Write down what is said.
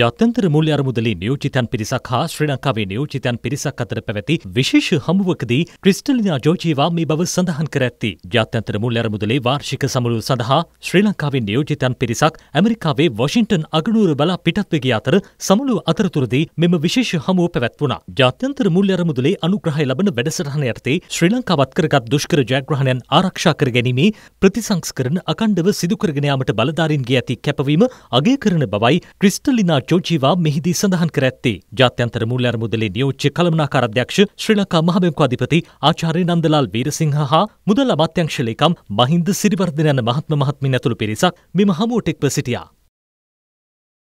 ජාත්‍යන්තර මුල්‍ය අරමුදලින් නියෝජිතයන් පිරිසක් හා ශ්‍රී ලංකාවේ නියෝජිතයන් පිරිසක් අතර පැවැති විශේෂ හමුවකදී ක්‍රිස්ටලිනා ජෝජීවා මේ බව සඳහන් කර ඇති. ජාත්‍යන්තර මුල්‍ය අරමුදලේ වාර්ෂික සමුළුව සඳහා ශ්‍රී ලංකාවේ නියෝජිතයන් පිරිසක් ඇමරිකාවේ වොෂින්ටන් අගනුවර බලා පිටත්ව ගිය අතර සමුළුව අතරතුරදී මෙම විශේෂ හමුව පැවැත්වුණා. ජාත්‍යන්තර මුල්‍ය අරමුදලේ අනුග්‍රහය ලබන වැඩසටහන යටතේ ශ්‍රී ලංකාවත් කරගත් දුෂ්කර ජයග්‍රහණයන් ආරක්ෂා කර ගැනීමේ ප්‍රතිසංස්කරණ අකණ්ඩව සිදු කරගෙන යාමට බලධාරීන්ගේ ඇති කැපවීම අගය කරන බවයි ක්‍රිස්ටලිනා ජෝජීවා මෙහිදී සඳහන් කර ඇත්තේ ජාත්‍යන්තර මුල් අරමුදලේ නියෝච්‍ය කළමනාකාර අධ්‍යක්ෂ ශ්‍රී ලංකා මහ බැංකුවාධිපති ආචාර්ය නන්දලාල් වීරසිංහ හා මුදල් අමාත්‍යංශ ලේකම් මහින්ද සිරිවර්ධන යන මහත්ම මහත්මින් ඇතුළු පිරිසක් මෙම හමුවට එක්ව සිටියා.